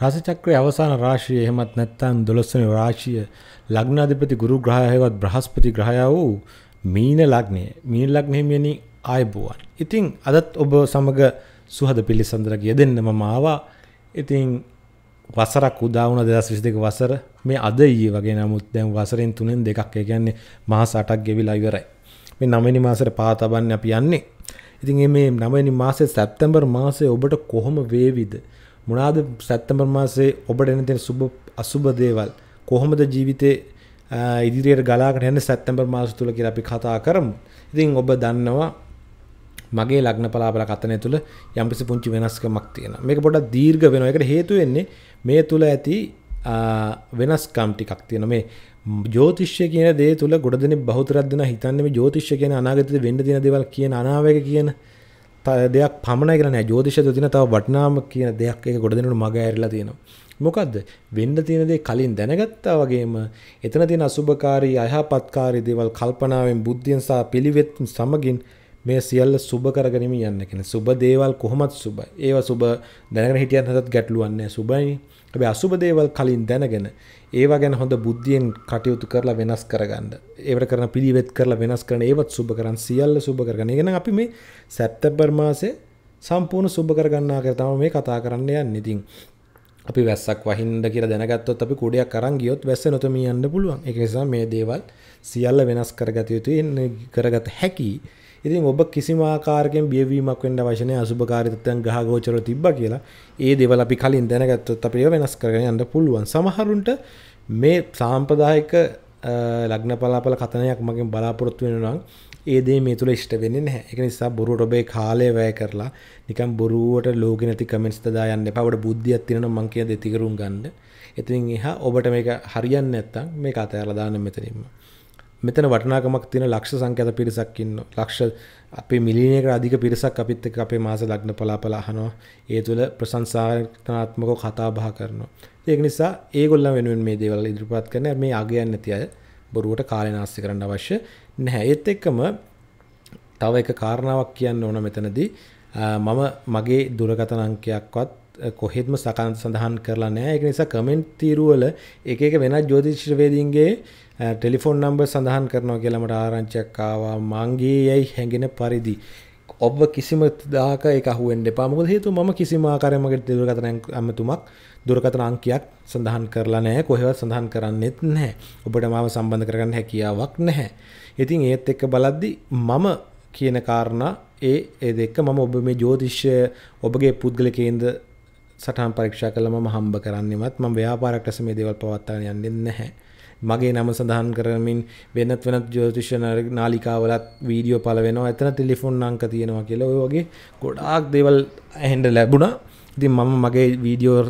රාශිචක්‍රයේ අවසාන රාශිය එහෙමත් නැත්නම් 12 වෙනි රාශිය ලග්නාධිපති ගුරු ග්‍රහයවත් බ්‍රහස්පති ග්‍රහය වූ මීන ලග්නය. මීන ලග්න හිමියනි ආයුබෝවන්. ඉතින් අදත් ඔබ සමග සුහද පිළිසඳරක් යෙදෙන්න මම ආවා. ඉතින් වසරක් උදා වුණා 2022 වසර. මේ අද ඊයේ වගේ නමුත් දැන් වසරෙන් තුනෙන් දෙකක් ඒ කියන්නේ මාස 8ක් ගෙවිලා ඉවරයි. මේ 9 වෙනි මාසෙට පා තබන්න අපි යන්නේ. ඉතින් මේ 9 වෙනි මාසේ සැප්තැම්බර් මාසේ ඔබට කොහොම වේවිද? මොනාද සැත්තම්බර් මාසේ ඔබට එන තියෙන සුබ අසුබ දේවල් කොහොමද ජීවිතේ ඉදිරියට ගලාගෙන යන්නේ සැත්තම්බර් මාස තුල කියලා අපි කතා කරමු. ඉතින් ඔබ දන්නවා මගේ ලග්න පලාපල කතනය තුළ යම්කිසි පුංචි වෙනස්කමක් තියෙන මේක පොඩක් දීර්ග වෙන එකට හේතු වෙන්නේ මේ තුළ ඇති වෙනස්කම් ටිකක් තියෙන මේ ජෝතිශ්‍ය කියන දේ තුළ ගොඩ දෙන බහතරදන හිතන්නම ජෝතිශ්‍ය කියන අනාගත වෙන්න දින දෙවල් කියන අනාවක කියන දෙයක් පමණයි කියලා නෑ ජෝතිෂය තියෙන තව වටිනාම කියන දෙයක් ඒක ගොඩ දෙනකොට මග ඇරිලා තියෙනවා මොකද්ද වෙන්න තියෙන දේ කලින් දැනගත්තා වගේම එතන තියෙන අසුබකාරී අයහපත්කාරී දේවල් කල්පනාවෙන් බුද්ධියෙන් සහ පිළිවෙත් සමගින් මේ සියල්ල සුබ කරගෙනම යන්න කියන්නේ සුබ දේවල් කොහොමත් සුබයි. ඒවා සුබ දැනගෙන හිටියත් හදත් ගැටලුවක් නැහැ සුබයි. හැබැයි අසුබ දේවල් කලින් දැනගෙන ඒවා ගැන හොඳ බුද්ධියෙන් කටයුතු කරලා වෙනස් කරගන්න ඒවට කරන පිළිවෙත් කරලා වෙනස් කරන ඒවත් සුබ කරන් සියල්ල සුබ කරගන්න ගෙන අපි මේ සැත්තැබර් මාසේ සම්පූර්ණ සුබ කරගන්නා කර තම මේ කතා කරන්න යන්න ඉතින් අපි වැස්සක් වහින්ද කියලා දැනගත්තොත් අපි කුඩයක් කරන් ගියොත් වැස්ස නොතමී යන්න පුළුවන් එක නිසා මේ දේවල් සියල්ල වෙනස් කරගත යුතු කරගත හැකි ඉතින් ඔබ කිසිමාකාරකෙන් බියවීමක් වෙන්න වශන අසුභකාරිතයන් ගහගෝචර තිබ්බ කියලා ඒ දෙවල අපි කලින් දැනගත්තොත් අපේ වෙනස් කරගෙන යන්න පුළුවන් සමහරුන්ට මේ සාම්පදායක ලග්න පලාපල කතනයක් මගින් බලාපොරොත්තු වෙනනම් ඒදේ මේ තුළ ෂ්ට වෙන්නේ නැහැ එක නිසා බොරුවට ඔබේ කාලය වැය කරලා නිකම් බොරුවට ලෝක නැති කමෙන්ට්ස් දා යන්න එපා. ඔබට බුද්ධියක් තියෙනවා මං කියන දේ තිකරුම් ගන්න. එතනින් එහා ඔබට මේක හරියන්නේ නැත්තම් මේක අතහැරලා දාන්න මෙතනින්ම. මෙතන වටනාකමක් තියෙන ලක්ෂ සංඛ්‍යාත පිරිසක් ඉන්නවා. ලක්ෂ අපේ මිලියනයකට අධික පිරිසක් අපිත් එක්ක අපේ මාස ලග්න පලාපල අහනවා. ඒ තුළ ප්‍රශංසාත්මකව කතා බහ කරනවා. ඒක නිසා ඒගොල්ලන් වෙනුවෙන් මේ දේවල් ඉදිරිපත් කරන මේ අගයන් නැති අය බොරුවට කාලය නාස්ති කරන්න අවශ්‍ය නැහැ. ඒත් එක්කම තව එක කාරණාවක් කියන්න ඕන මෙතනදී මම මගේ දුරකථන අංකයක්වත් කොහෙත්ම සකන් සඳහන් කරලා නැහැ. ඒක නිසා කමෙන්ට් තීරුවල එක එක වෙනත් ජ්‍යොතිෂ්‍යවේදීන්ගේ ටෙලිෆෝන් නම්බ සඳහන් කරනවා කියලමට ආරංචයක් ආවා මංගේ යැයි හැඟෙන පරිදි. ඔබ කිසිම දාක එකහුවෙන්ට පාමුද හේතු ම කිසිම ආකාරමකට දුරකතන ඇමතුමක් දුරකතන අංකයක් සඳහන් කරලා නෑ කොහෙවත් සඳහන් කරන්නෙත් නැහැ ඔබට මාව සම්බන්ධ කරගන්න හැකියාවක් නැහැ. ඉතින් ඒත් එක්ක බලද්දි මම කියන කාරණා ඒ ඒ දෙක්ක මම ඔබ මේ ජෝතිශ්‍ය ඔබගේ පුද්ගලකේන්ද සටහන් පරීක්ෂා කළම හම්බ කරන්නෙමත් ම ව්‍යාපාරක්ටස මේ දේවල් පවත්තාන යන්නෙ නැහැ. මගේ නම සඳහන් කරමින් වෙනත් වෙනත් ජෝතිෂ නාලිකාවලත් වීඩියෝ පල වෙනවා ඇතන ටෙලිෆොන් අංක තියෙනවා කියලා ඔය වගේ ගොඩාක් දේවල් ඇහෙන්ඩ ලැබුණා ඉතින් මම මගේ වීඩියෝ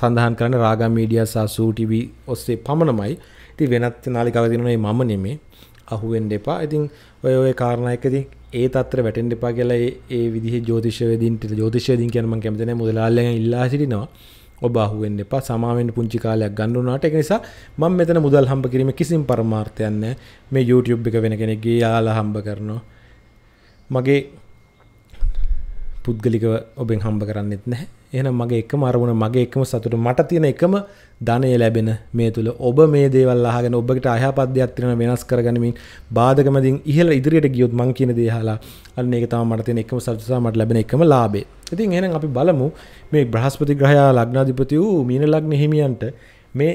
සඳහන් කරන රාගා මීඩියා සහ සූටිවී ඔස්සේ පමණමයි ඉති වෙනත් නාලිකාව තියෙනනේ මම නෙමේ අහුවෙන් දෙපා ඉතින් ඔය ඔය කාරණයකති ඒ තත්‍ර වැටෙන් දෙපා කියලා ඒ විදි ජෝතිෂවදින්ට ජෝතිෂයදින් කියනම කැමතන මුදලාල්ලෙන් ඉල්ලා සිටිනවා ඔබ අහුවෙන්න එපා සමාවෙන්න පුංචි කාලයක් ගන්න උනාට ඒක නිසා මම මෙතන මුදල් හම්බ කිරීම කිසිම පරමාර්ථයක් නැහැ මේ YouTube එක වෙන කෙනෙක්ගේ යාලා හම්බ කරනවා මගේ පුද්ගලිකව ඔබෙන් හම්බ කරන්නෙත් නැහැ එහෙනම් මගේ එකම අරමුණ මගේ එකම සතුට මට තියෙන එකම ධනය ලැබෙන මේ තුල ඔබ මේ දේවල් අහගෙන ඔබට අයහපත් දේවල් තියෙන වෙනස් කරගනිමින් බාධකමදින් ඉහළ ඉදිරියට ගියොත් මං කියන දේ අහලා අන්න ඒක තමයි මට තියෙන එකම සතුට සහ මට ලැබෙන එකම ලාභය. ඉතින් එහෙනම් අපි බලමු මේ බ්‍රහස්පති ග්‍රහයා ලග්නාධිපති වූ මීන ලග්න හිමියන්ට මේ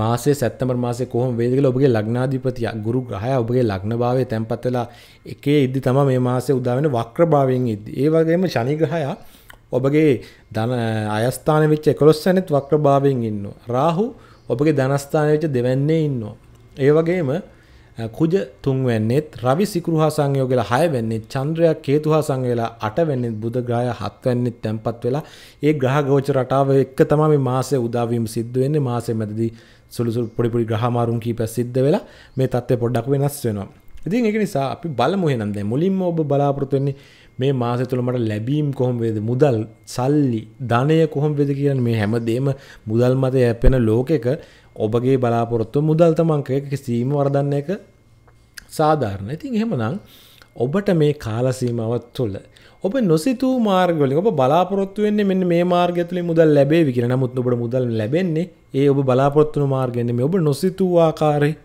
මාසේ සැත්තමර් මාසේ කොහොම වේද කියලා ඔබගේ ලග්නාධිපතියා ගුරු ග්‍රහයා ඔබගේ ලග්නභාවයේ තැන්පත් වෙලා එකේ ඉද්දි තමයි මේ මාසේ උදා වෙන වක්‍රභාවයෙන් ඉද්දි. ඒ වගේම ශනි ග්‍රහයා ඔබගේ ධන අයස්ථාන වෙච්ච 11 සැනෙත් වක්‍ර භාවයෙන් ඉන්නවා රාහු ඔබගේ ධනස්ථාන වෙච්ච දෙවැන්නේ ඉන්නවා ඒ වගේම කුජ තුන්වැන්නේත් රවි සිකුරු හා සංයෝගල හයවැන්නේ චන්ද්‍රයා කේතු හා සංයෝගල අටවැන්නේ බුධ ග්‍රහය හත්වැන්නේ තැන්පත් වෙලා ඒ ග්‍රහ ගෝචර රටාව එක්ක තමයි මේ මාසයේ උදාවීම සිද්ධ වෙන්නේ මාසයේ මැදදී සුළු සුළු පොඩි පොඩි ග්‍රහ මාරුම් කීපයක් සිද්ධ වෙලා මේ தත්ත්වය පොඩ්ඩක් වෙනස් වෙනවා. ඉතින් ඒක නිසා අපි බලමු එහෙනම් දැන් මුලින්ම ඔබ බලාපොරොත්තු වෙන්නේ මේ මාසය තුළ මට ලැබීම් කොහොම වේද මුදල් සල්ලි ධනය කොහොම වෙද කියන මේ හැමදේම මුදල් මත යැපෙන ලෝකෙක ඔබගේ බලාපොරොත්තු මුදල් තමන්ක කිසිීම වරදන්න එක සාධාරණ ඉතින් එහෙමනම් ඔබට මේ කාලසීමාවත් තුළ ඔබ නොසිතූ මාර්ගලින් ඔබ බලාපොරොත්තු වෙන්නේ මෙන්න මේ මාර්ගය තුලින් මුදල් ලැබේවි කියලා. නමුත් ඔබට මුදල් ලැබෙන්නේ ඒ ඔබ බලාපොරොත්තු වුණු මාර්ගයෙන් මේ ඔබ නොසිතූ ආකාරයේ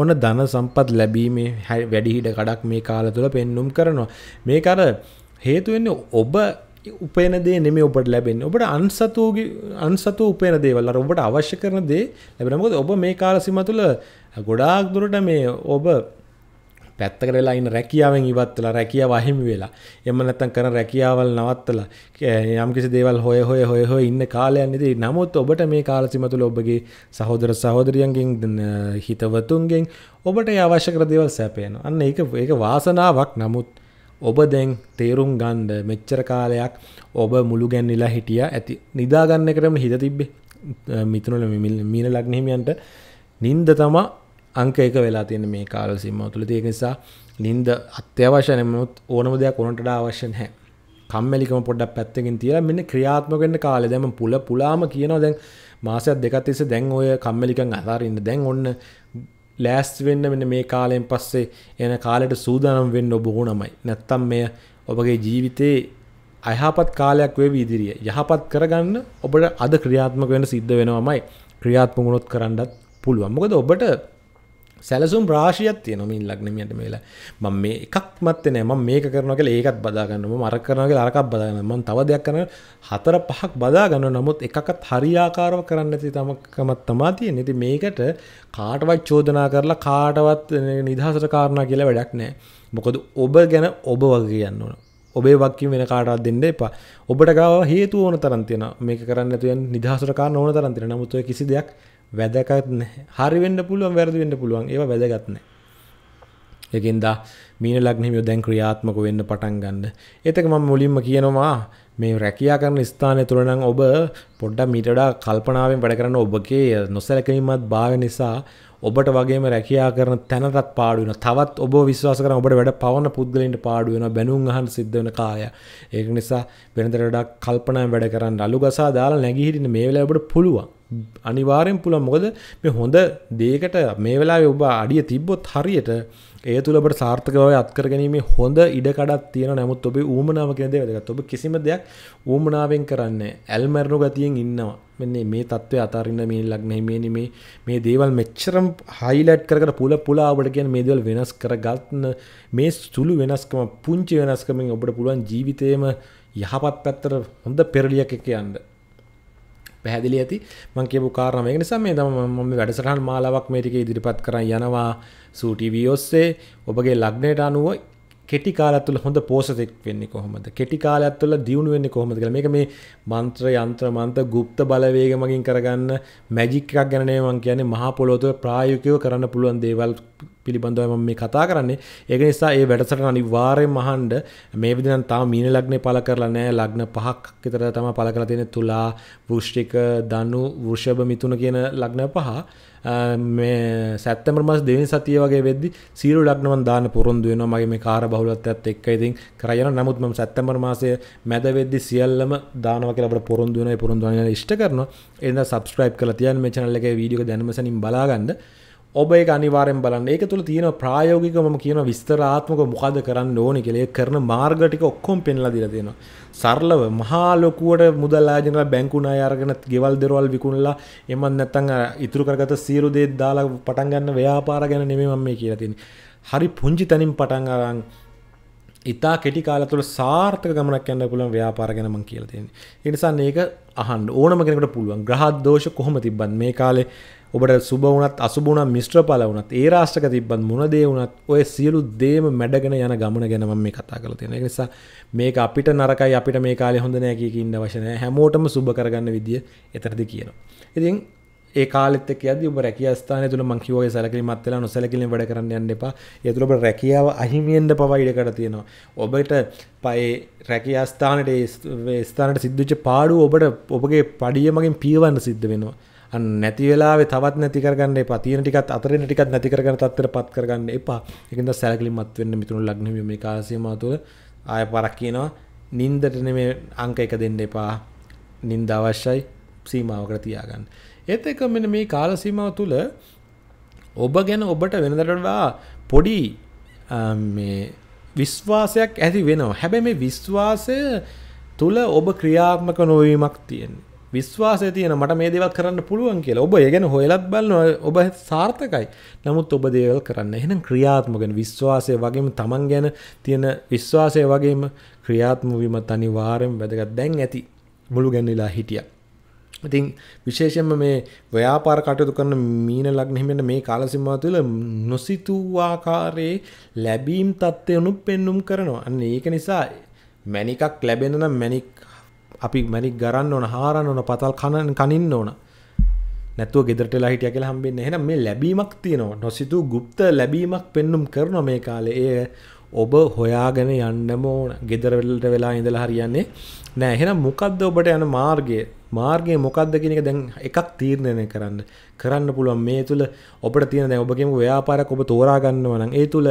ඔන්න ධන සම්පත් ලැබීමේ වැඩිහිට කඩක් මේ කාල තුළ පෙන්눔 කරනවා. මේක අර හේතුවෙන්නේ ඔබ උපේන දේ නෙමේ ඔබට ලැබෙන්නේ. ඔබට අන්සතුගේ අන්සතු උපේන දේවල් අර ඔබට අවශ්‍ය කරන දේ ලැබෙනවා. මොකද ඔබ මේ කාල සීමා තුළ ගොඩාක් දුරට මේ ඔබ පැත්තකට වෙලා ඉන්න රැකියාවෙන් ඉවත් වෙලා රැකියාව අහිමි වෙලා එහෙම නැත්නම් කරන රැකියාවල් නවත්තලා යම්කිසි දේවල් හොය හොය හොය හොය ඉන්න කාලයන් ඉදී නමුත් ඔබට මේ කාල සීම තුළ ඔබගේ සහෝදර සහෝදරියන්ගෙන් හිතවතුන්ගෙන් ඔබට ඒ අවශ්‍ය කර දේවල් සැපේනවා. අන්න ඒක ඒක වාසනාවක්. නමුත් ඔබ දැන් තේරුම් ගණ්ඩ මෙච්චර කාලයක් ඔබ මුළු ගැන්නිලා හිටිය ඇති නිදාගන්න කරම හිත තිබ්බේ මිතුනල මිල් මීන ලක්නහිමියන්ට නින්ද තමා අංක එක වෙලා තියෙන මේ කාල සිම්ම තුළ තිය නිසා නින්ද අත්‍යවශනමුත් ඕනම දෙයක් ඕනට අවශ්‍යන හැ කම්මලිකම පොඩක් පැත්තකින් තියලා මෙන්න ක්‍රියාත්මකෙන්ට කාලෙ දැම පුල පුලාම කියනවා දැන් මාසයක් දෙකත් තිස්ස දැන් ඔය කම්මලිකන් අතාරන්න දැන් ඔන්න ලෑස්ති වෙන්න මෙන්න මේ කාලයෙන් පස්සේ එන කාලෙට සූදානම් වෙන්න ඔබ ඕනමයි. නැත්තම් මෙය ඔබගේ ජීවිතේ අයහපත් කාලයක් වේ විදිරිය යහපත් කරගන්න ඔබට අද ක්‍රියාත්මක වෙන සිද්ධ වෙනවාමයි ක්‍රියාත්මකුණොත් කරන්නත් පුළුවන් මොකද ඔබට සැලසුම් ප්‍රාශයක් තියන මින් ලක්නමියට මේලා මම මේ එකක්මත් නෑ ම මේක කරනක ඒකත් බදාගන්නම මර කරනගේ අරකක් බදාගන්නම තව දෙයක් කරන හතර පහක් බදාගන්න නමුත් එකකත් හරියාකාරව කරන්න ඇති තමකමත් තමා තිය නති මේකට කාටවත් චෝදනා කරලා කාටවත් නිදහසට කාරණ කියලා වැඩක් නෑ මොකද ඔබ ගැන ඔබ වගේ යන්න ඕන ඔබේ වක්කින් වෙන කාටත් දෙන්න එපා ඔබට ගාව හේතු ඕන තරන්තියන මේ කරන්න තුය නිදහසට කාරන්න ඕන තරන්තින නමුත්ව කිසි දෙයක් වැදකත්න හරිවෙන්න පුළුවන් වැරදිවෙන්න පුළුවන් ඒ වැදගත්න එකදා මීන ලක්නහිමිය දැන් ක්‍රියාත්මක වෙන්න පටන් ගන්න එතක ම මුලින්ම කියනවා මේ රැකයා කරන ස්ථානය තුළනම් ඔබ පොඩ්ඩ මීටඩා කල්පනාවෙන් වැඩ කරන්න ඔබගේ නොසැලකීමත් භාව නිසා ඔබට වගේම රැකයා කරන තැනටත් පාඩුවන තවත් ඔබ විශ්වාස කර ඔබට වැඩ පවන පුද්ගලින්ට පාඩුවන බැනුම් අහන් සිද්ධ වන කාලය ඒක නිසා වෙනතරටක් කල්පනය වැඩ කරන්න අලු ගසා දාලා නැගිහිටින මේ වෙලා ඔබට පුළුවන් අනිවාරයෙන් පුළ මොකද මේ හොඳ දේකට මේ වෙලා ඔබ අඩිය තිබ්බොත් හරියට ඒ තුළට සාර්ථකව අත්කරගැනීම හොඳ ඉඩකඩත් තියෙන නමුත් ඔබේ ූමනාව කෙනදේ වැදගත් ඔබ කිසිම දෙයක් ඌමනාවෙන් කරන්න ඇල්මැරණු ගතියෙන් ඉන්නවා මෙන්න මේ තත්ත්වය අතාරන්න මේ ලක්න මේන මේ මේ දේවල් මෙච්චරම් හයිලට් කරට පුල පුලාවට කියන මේ දවල් වෙනස් කර ගත්න මේ සුළු වෙනස්කම පුංචි වෙනස්කමින් ඔබට පුළුවන් ජීවිතයම යහපත් පැත්තර හොඳ පෙරලියක් එක යන්න පැහැදිලි ඇති මං කියපු කාරණම ඒක නිසා මේ තමයි මම වැඩසටහන් මාලාවක් මේ ටික ඉදිරිපත් කරන් යනවා සූ ටීවී ඔස්සේ ඔබගේ ලග්නයට අනුව කෙටි කාලයක් තුළ හොඳ පෝසතෙක් වෙන්නේ කොහොමද? කෙටි කාලයක් තුළ දියුණු වෙන්නේ කොහොමද කියලා. මේක මේ මන්ත්‍ර යంత్ర මන්ත්‍ර গুপ্ত බලවේග මගින් කරගන්න මැජික් එකක් ගැන නෙවෙයි මම කියන්නේ මහා පොළොව තුළ ප්‍රායෝගිකව කරන්න පුළුවන් දේවල් පිළිබඳව මම මේ කතා කරන්නේ. ඒක නිසා ඒ වැඩසටහන අනිවාර්යෙන්ම අහන්න මේ විදිහට නම් තාම මීන ලග්නේ පළ කරලා නැහැ. ලග්න පහක් විතර තමයි පළ කරලා තියෙන්නේ. තුලා, වෘශ්චික, ධනු, වෘෂභ, මිථුන කියන ලග්න පහ. මේ සැත්තමර මස් දෙවනි සතිය වගේ වෙද්දි සීරු ලක්නවන් දාන්න පුරුන්දු වෙනවා මගේ මේ කාර බහුලත්වයත් එක්ක ඉතින් කරගෙන නමුත් මම සැත්තමර මාසයේ මැද වෙද්දි සියල්ලම දානවා කියලා අපිට පුරුන්දු වෙනවා ඒ පුරුන්දු වෙනවා ඉෂ්ට කරනවා එඳ subscribe කරලා තියන්න මේ channel එකේ වීඩියෝ එක දැනුම සැනින් බලාගන්න ඔබ ඒ අනිවාරෙන් බලන්න ඒක තුළ තියෙන ප්‍රායෝගික ම කියන විස්තරාත්මක මොකද කරන්න ඕනි කෙලේ කරන මාර්ගටික ඔක්කොම් පෙන්ල දිල තියෙන. සරලව මහාලොකුවට මුදල්ලාජනල බැංකුණ අයාරගෙන ගෙවල් දෙරවල් විකුණලා එමන් නැත්තන් ඉතුරු කරගත සීරුදේ දාලා පටන්ගන්න ව්‍යාපාර ගැන නෙමම් මේ කියලතින්. හරි පුංචි තැනින් පටන් අරන් ඉතා කෙටි කාලතුළ සාර්ථක ගමනක් ඇන්න පුළන් ව්‍යාපාරගෙනම කියලතිෙන. එනිසා ඒක අහන් ඕනම කෙනකට පුළුවන් ග්‍රහත් දෝෂ කොහොම තිබන් මේ කාලේ ඔබට සුබ වුණත් අසුබුණ මිශ්‍රඵල වුණත් ඒ රාෂ්ටක තිබ්බත් මොන දේ වුණත් ඔය සියලු දේම මැඩගෙන යන ගමන ගැන මම මේ කතා කරලා තියෙනවා. ඒ නිසා මේක අපිට නරකයි අපිට මේ කාලේ හොඳ නෑ කිය කී ඉන්න අවශ්‍ය නෑ. හැමෝටම සුබ කරගන්න විදිය එතරදි කියනවා. ඉතින් ඒ කාලෙත් එක්ක යද්දී ඔබ රැකියා ස්ථානය තුල මං කිව්වා වගේ සැලකිලිමත් වෙලා නොසැලකිලිම වැඩ කරන්න යන්න එපා. ඒ තුල ඔබ රැකියාව අහිමියෙන්ද පවා ඉඩකඩ තියෙනවා. ඔබට පයේ රැකියා ස්ථානයේ ස්ථානට සිද්ධ වෙච්ච පාඩුව ඔබට ඔබගේ පඩිය මගින් පියවන්න සිද්ධ වෙනවා. අන්න නැති වෙලාවේ තවත් නැති කරගන්න එපා. තියෙන ටිකත් අතරින් ටිකක් නැති කරගෙන තත්ත්වයටපත් කරගන්න එපා. ඒකෙන්ද සැලකිලිමත් වෙන්න මිතුරු ලග්න හිමි මේ කාල සීමාව තුළ ආය පාරක් කියනවා නින්දට නෙමෙයි අංක එක දෙන්න එපා. නින්ද අවශ්‍යයි සීමාවකට තියාගන්න. ඒත් එක මෙන්න මේ කාල සීමාව තුළ ඔබ ගැන ඔබට වෙනදට වඩා පොඩි මේ විශ්වාසයක් ඇති වෙනවා. හැබැයි මේ විශ්වාසය තුල ඔබ ක්‍රියාත්මක නොවීමක් තියෙනවා. විශ්වාසය තියෙන මට මේ දෙවත් කරන්න පුළුවන් කියලා ඔබ ගැන හොයලත් බලන්න ඔබ සාර්ථකයි නමුත් ඔබ දේවල් කරන්න එහෙනම් ක්‍රියාත්මකෙන විශ්වාසය වගේම තමන් ගැන තියෙන විශ්වාසය වගේම ක්‍රියාත්මවීම තනිවාරයෙන් වැදගත් දැන් ඇති මුළු ගැන්වෙලා හිටියා ඉතින් විශේෂයෙන්ම මේ ව්‍යාපාර කටයුතු කරන මීන ලග්නෙහිමෙන් මේ කාලසීමාව තුළ නොසිතූ ආකාරයේ ලැබීම් තත්ත්වයනුත් පෙන්눔 කරනවා. අන්න ඒක නිසා මැනිකක් ලැබෙන නම් මැනික් අපි මැනික් ගරන්න ඕන හාරන්න ඕන පතල් කන කනින්න ඕන නැතුව ගෙදරටලා හිටිය කියලා හම්බෙන්න එහෙනම් මේ ලැබීමක් තියෙනවා නොසිතූ গুপ্ত ලැබීමක් පෙන්눔 කරනවා මේ කාලේ ඒ ඔබ හොයාගෙන යන්නම ඕන ගෙදරවලට වෙලා ඉඳලා හරියන්නේ නෑ එහෙනම් මොකද්ද ඔබට යන මාර්ගය මාර්ගය මොකක්ද කියන එක දැන් එකක් තීරණය කරන්න කරන්න පුළුවන් මේ තුළ ඔබට තියෙන දැන් ඔබ කියමු ව්‍යාපාරයක් ඔබ තෝරා ගන්නවා නම් ඒ තුළ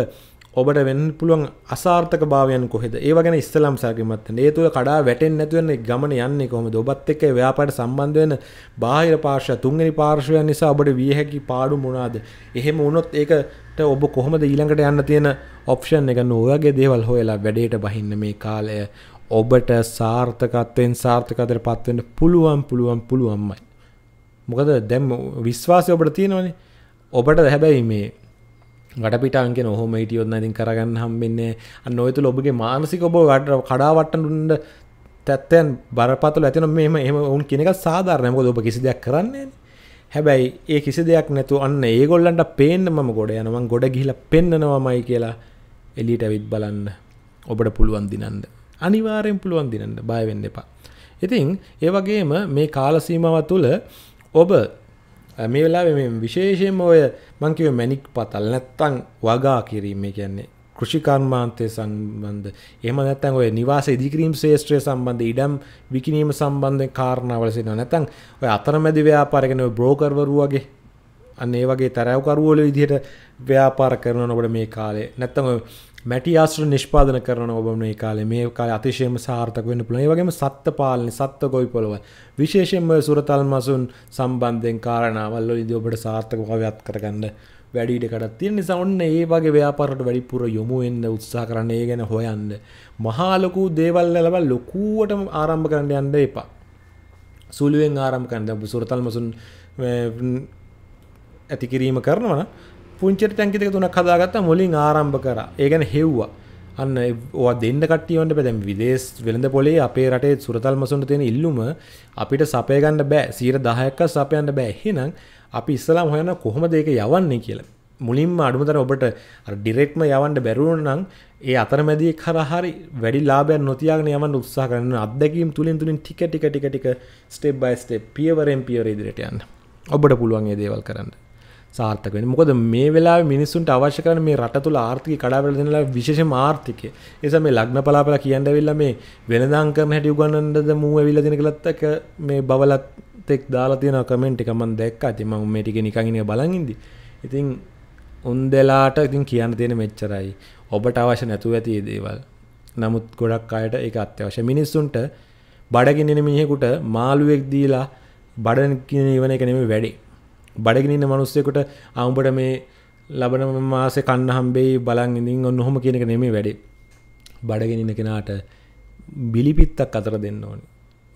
ඔබට වෙන්න පුළුවන් අසාර්ථක භාවයන් කොහෙද ඒ ගැන ඉස්සලම් සාගමත් ඒ තුළ කඩා වැටෙන් නැතිවන්නේ ගමන යන්නේ කොම ඔබත් එක්ක ව්‍යාපට සම්බන්ධ වෙන බාහිර පාර්ශ තුන්ගනි පාර්ශවයන් නිසා ඔබට වියහැකි පාඩු මුණාද එහෙම වුණොත් ඒකට ඔබ කොහොමද ඊළඟට යන්න තියෙන ඔප්ෂන් එකන්න ඔයගේ දේවල් හොයලා වැඩේට බහින්න මේ කාලය ඔබට සාර්ථකත්වයෙන් සාර්ථකතර පත්වෙන්න පුළුවන් පුළුවන් පුළුවන්මයි මොකද දැම් විශ්වාසය ඔබට තියෙනවනේ ඔබට හැබැයි මේ ගටපිටන්ගේ නොහොම හිටියොත්න ඉතින් කරගන්න හම්බෙන්නේ නොයතු ඔබගේ මානසික ඔබෝ ගට කඩාවටටුන්ට තැත්තයන් බරපතුල ඇතින මෙම එම උන් කෙනෙක සාධාරණයකො ඔබ කිසි දෙයක් කරන්නේ හැබැයි ඒ කිසි දෙයක් නැතු අන්න ඒගොල්ලන්ට පේන්න මම ගොඩ යනවන් ගොඩ ගිහිල පෙන්න්නනවමයි කියලා එලිට ඇවිත් බලන්න ඔබට පුළුවන් දිනන්න අනිවාරයෙන් පුළුවන් දිනන්න බයවෙන්න එපා ඉතින් ඒ වගේම මේ කාලසීමාව තුළ ඔබ මේ වෙලා විශේෂයෙන්ම ඔය මංකිව මැනික් පතල් නැත්තං වගා කිරීම කියන්නේ කෘෂිකර්මාන්තය සම්බන්ධ එම නැතන් ඔය නිවාස ඉදිකිරීම් ශේෂත්‍රය සම්බන්ධ ඉඩම් විකිනීම සම්බන්ධය කාරණාවලසින නැතන් ඔය අතරමැදි ව්‍යාපාරගෙන බ්‍රෝකර්වරුවගේ අන්න ඒ වගේ තරැවකරුවල විදිහට ව්‍යාපාර කරනනකොට මේ කාලේ නැත්තම මැටි ආශ්‍ර නිෂ්පාදන කරන ඔබ මේ කාලේ මේ කාලේ අතිශයම සාර්ථක වෙන්න පුළුවන්. ඒ වගේම සත්ත්ව පාලන, සත්ත්ව ගොවිපළවල් විශේෂයෙන්ම සුරතල් මසුන් සම්බන්ධයෙන් කාරණාවල් වලදී ඔබට සාර්ථකභාවයක් කරගන්න වැඩි ඉඩකඩක් තියෙන නිසා ඔන්න ඒ වගේ ව්‍යාපාරවලට වැඩිපුර යොමු වෙන්න උත්සාහ කරන්න ඒ ගැන හොයන්න. මහා ලොකු දේවල් ලැබලා ලොකුවටම ආරම්භ කරන්න යන්න එපා. සුළුවෙන් ආරම්භ කරන්න. සුරතල් මසුන් ඇති කිරීම කරනවා නම් පුංචිට තැන්කිතක තුනක් හදාගත්ත මුලින් ආරම්භ කරා ඒගැන හෙව්වා අන්න ඔවා දෙන්න කටියවන්ට පැදැම් විදේශ වෙළඳ පොලේ අපේ රටේ සුරතල් මසුන්ට තියෙන ඉල්ලුම අපිට සපයගන්න බෑ සීර දහයක්ක සපයන්න බෑ එහෙනම් අපි ඉස්සලාම් හොයන කොහොම දෙක යවන්නේ කියලා මුලින්ම අඩුමතර ඔබට ඩිරෙක්ම යවන්ට බැරුවන නම් ඒ අතරමැදී කරහරි වැඩි ලාබයක් නොතියාගෙන යමන් උත්සා කරන අදැකීම් තුළින් තුළින් ටික ටික ටික ටික ස්ටෙප් බයි ස්ටෙප් පියවරෙන් පියවර ඉදිරියට යන්න ඔබට පුළුවන් ඒ දේවල් කරන්න සාර්ථක වෙන මොකද මේ වෙලා මිනිස්සුන්ට අවශ්‍ය කරන මේ රට තුළ ආර්ථික කඩාවැල දෙනලා විශේෂ මාර්ථිකය එස මේ ලග්න පලාපල කියන්න වෙල්ල මේ වෙනදාං කරන හැටි උගන්නන්නද මූ ඇවිල්ල දෙන කළත්තක මේ බවලත් එක් දාලා තියෙන කමෙන්ට් එක මන් දැක්ක ඇති මම මේ ටික නිකන් ඉන්නේ බලන් ඉඳි ඉතින් උන්දලාට ඉතින් කියන්න තියෙන මෙච්චරයි ඔබට අවශ්‍ය නැතුව ඇති දේවල් නමුත් ගොඩක් අයට ඒක අත්‍යවශ්‍ය මිනිස්සුන්ට බඩගෙනෙන මිනිහෙකුට මාළුවෙක් දීලා බඩ කියන ඉවන එක නෙමෙයි වැඩේ බඩගෙනන්න මනුස්සයකොට අවුඹට මේ ලබන මාස කන්න හම්බෙයි බලන් ඉඳින් ඔන්න හොම කියනක නෙමේ වැඩේ බඩගෙනන්න කෙනාට බිලිපිත්තක් අතර දෙන්න ඕනි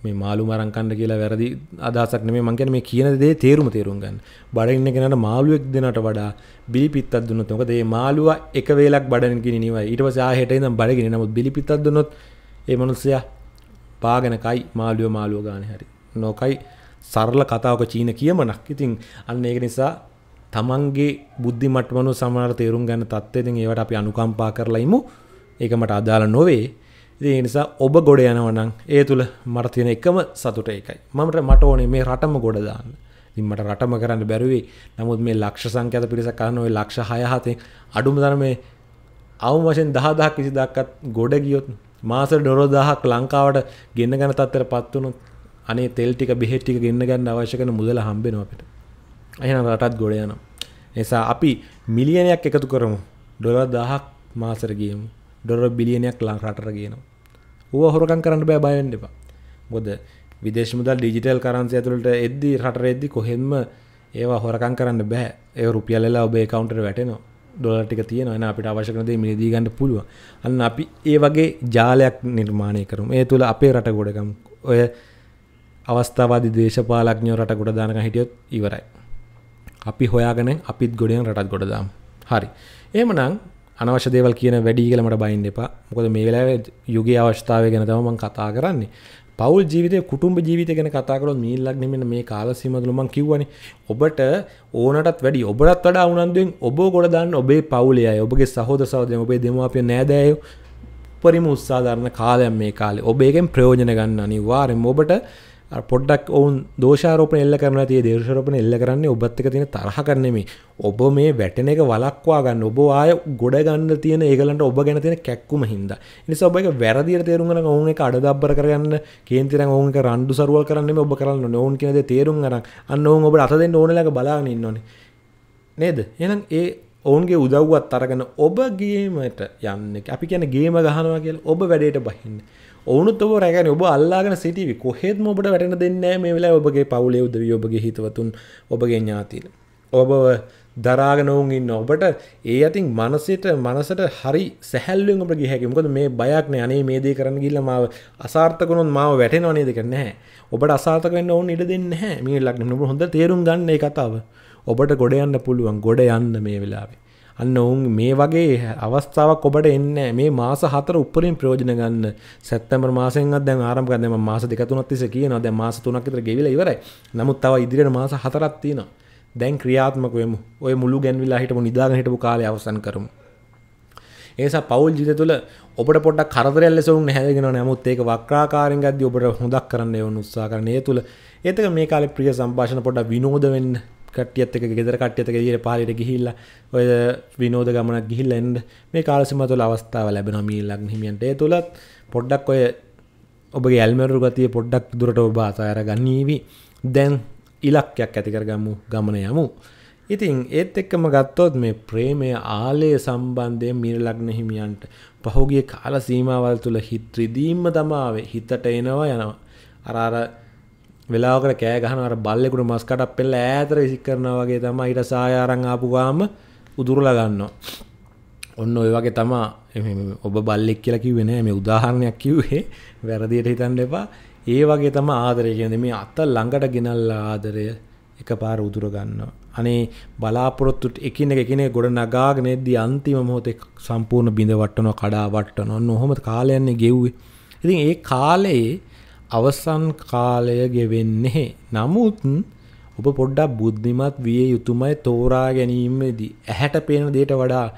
මේ මාළු මරංකණ්ඩ කියලා වැරදි අදසක් නේ මංකන මේ කියන දේ තේරුම තේරුම් ගන්න බඩඉන්න කෙනට මාළුවෙක් දෙනට වඩා බිලිපිත්තත් දුන්නත් මොක දේ මාළුව එක වේලක් බඩනගෙන නිවයි ඉට පස හට ඉඳම් බඩගෙන නමුත් බිලිපිත්තත් දුන්නොත් ඒ මනුස්සයා පාගෙනකයි මාළුව මාළුව ගාන හරි නොකයි සරල කතාවක චීන කියමනක් ඉතින් අන්න ඒක නිසා තමන්ගේ බුද්ධි මට්මනු සමාර තේරුම් ගන්න තත්වේතින් ඒවට අපි අනුකම්පා කරලයිමු ඒකමට අදාළ නොවේ ඉති නිසා ඔබ ගොඩ යනවනම් ඒ තුළ මරතියන එකම සතුට එකයි මට මට ඕනේ මේ රටම ගොඩදාන්න ඉමට රටම කරන්න බැරුවේ නමුත් මේ ලක්ෂ සංඛ්‍යත පිරිස කරනඔය ලක්ෂ හයහතේ අඩුම දරමේ අවම වශයෙන් දහදාක් විසි දක්කත් ගොඩ ගියොත් මාස ඩොරෝදාහක් ලංකාවට ගෙන්න්න ගැන තත්තර පත්වනුත් අනේ තෙල් ටික බෙහෙත් ටික ගෙන්න ගන්න අවශ්‍ය කරන මුදල හම්බෙනවා අපිට. එහෙනම් රටත් ගොඩ යනවා. නිසා අපි මිලියනයක් එකතු කරමු. ඩොලර් 1000ක් මාසෙට ගියමු. ඩොලර් බිලියනයක් රටට ගේනවා. ඌව හොරකම් කරන්න බෑ බය වෙන්න එපා. මොකද විදේශ මුදල් ඩිජිටල් කරන්සි ඇතුළට එද්දි රටට එද්දි කොහෙන්ම ඒවා හොරකම් කරන්න බෑ. ඒ රුපියල්ලා ඔබේ account එකට වැටෙනවා. ඩොලර් ටික තියෙනවා එහෙනම් අපිට අවශ්‍ය කරන දේ මිලදී ගන්න පුළුවන්. අන්න අපි ඒ වගේ ජාලයක් නිර්මාණය කරමු. ඒ තුල අපේ රට ගොඩගමු. ඔය අවස්ථාවාදි දේශපාලක්ඥෝ රට ගොඩ දානක හිටියොත් ඉවරයි. අපි හොයාගෙන අපිත් ගොඩෙන් රටත් ගොඩදාම් හරි. ඒමනං අනවශ්‍ය දේවල් කියන වැඩි කියලමට බයින්න එපා මොකද මේ වෙලා යුගේ අවස්ථාව ගැන තමන් කතා කරන්නේ පවල් ජීවිතය කුටුම්ඹ ජීවිත ගැන කතාකරොත් මීල්ලක් නෙමෙන මේ කාල සීමතුළුමන් කිව්වනේ ඔබට ඕනටත් වැඩි ඔබටත් වඩා උනන්දුවෙන් ඔබ ගොඩ දාන්න ඔබේ පවුලේ අය ඔබගේ සහෝදර සහෝදරයන් ඔබේ දෙමාපිය නෑදෑයෝ උපරිම උත්සාහ දරන කාලයක් මේ කාලේ ඔබ ඒකෙන් ප්‍රයෝජන ගන්න අනිවාර්යෙන් ඔබට පොඩ්ඩක් ඔවුන් දෝෂාරෝපන එල්ල කරන තිය දේශරපන එල්ල කරන්නේ ඔබත් එක තියෙන තරහ කරනෙමි ඔබ මේ වැටන එක වලක්වා ගන්න ඔබ ආය ගොඩ ගන්න තියෙන ඒගලන්ට ඔබ ගැන තියෙන කැක්කුම හින්ද නිසා ඔබ එක වැරදිර තේරුම් ගන්න ඔවුන් එක අඩදබ්බර කරගන්න කේන්තිරන් ඔවුන් එක රණ්ඩු සරුවල් කරන්න ඔබ කරන්න ඔවුන් කියනද තේරුම් ගන්න අන්න ඔවුන් ඔබට අත දෙන්න ඕනලක බලාගෙන ඉන්නෝනේ නේද එහෙනම් ඒ ඔවුන්ගේ උදව්වත් අරගෙන ඔබ ගේමට යන්න අපි කියන ගේම ගහනවා කියලා ඔබ වැඩේට බහින්න ඕනුත් ඔබ රැගන ඔබ අල්ලාගෙන සිටීවි කොහෙත්ම ඔබට වැටෙන දෙන්නේ මේ වෙලා ඔබගේ පවුලේ උදවි ඔබගේ හිතවතුන් ඔබගේ ඥාතිීල. ඔබව දරාගෙන ඔවුන් ඉන්න ඔබට ඒ අතින් මනසට මනසට හරි සැහැල්ලුවෙන් ඔබට ගිහැකිමකොද මේ බයක්න අනේ මේ දේ කරන්න ගිල්ල මාව අසාර්ථකනොත් මාව වැටෙන අනේ දෙක නැහැ ඔබට අසාර්ථකන්න ඔවුන් ඉඩ දෙන්න හැ මේ ලක්න හොඳ තේරුම් ගන්න කතාව ඔබට ගොඩ යන්න පුළුවන් ගොඩ යන්න මේ වෙලාවේ අන්න ඔවුන් මේ වගේ අවස්ථාවක් ඔබට එන්න මේ මාස හතර උපරින් ප්‍රයෝජන ගන්න සැත්තැම්බර් මාසෙන් අද දැන් ආරම්භ කරනවා මම මාස දෙක තුනක් තිස්සේ කියනවා දැන් මාස තුනක් විතර ගෙවිලා ඉවරයි නමුත් තව ඉදිරියට මාස හතරක් තියෙනවා දැන් ක්‍රියාත්මක වෙමු ඔය මුළු ගැන්විලා හිටපු නිදාගෙන හිටපු කාලය අවසන් කරමු ඒසා පවල් ජිත තුළ ඔබට පොට කරදරල්ල සවුන් හැගෙන නමුත් ඒක වක්්‍රාකාරෙන් ගද ඔබට හොඳක් කරන්න එවු උත්සා කරන ඒ තුළ ඒතක මේ කාල ප්‍රිය සම්භාෂණ පොඩ විනෝදවෙන්න කටියත් එක ගෙදර කට්ියතක දිර පාරිට ගිහිල්ල ඔය විනෝද ගමනක් ගිහිල් එන්ඩ මේ කාලසිමතුල අවස්ථාව ලැබෙන මීල්ලක් හිමියන්ට ඒ තුළත් පොඩ්ඩක් ඔය ඔබගේ ඇල්මරු ගතිය පොඩ්ඩක් දුරට ඔබ අතයර ගන්නීවී දැන් ඉලක්කයක් ඇතිකර ගම්මු ගමන යමු ඉතින් ඒත් එක්කම ගත්තොත් මේ ප්‍රේමය ආලය සම්බන්ධය මිරලග්න හිමියන්ට පහුගේ කාල සීමාවල් තුළ හිත්‍රදීම තමාවේ හිතට එනවා යනවා අරාර වෙලාවකට කෑ ගහන අර බල්ලෙකුට මස් කටක් පෙල්ල ඈතට විසික් කරනවා වගේ තමයි ඊට සායාරන් ආපු ගාම උදුරලා ගන්නවා. ඔන්න ඔය වගේ තමයි ඔබ බල්ලෙක් කියලා කිව්වේ නෑ මේ උදාහරණයක් කිව්වේ වැරදියට හිතන්න එපා. ඒ වගේ තමයි ආදරය කියන්නේ මේ අත ළඟට ගෙනල්ලා ආදරය එකපාර උදුර ගන්නවා. අනේ බලාපොරොත්තු එකිනෙක එකිනෙක ගොඩ නගාගෙන ඉද්දී අන්තිම මොහොතේ සම්පූර්ණ බිඳ වට්ටනවා කඩා වට්ටනවා. ඔන්න ඔහොම කාලයන්නේ ගෙව්වේ. ඉතින් ඒ කාලයේ අවසන් කාලය ගෙවෙන්නේ. නමුත් ඔබ පොඩ්ඩක් බුද්ධිමත් විය යුතුමයි තෝරා ගැනීමේදී ඇහැට පේන දේට වඩා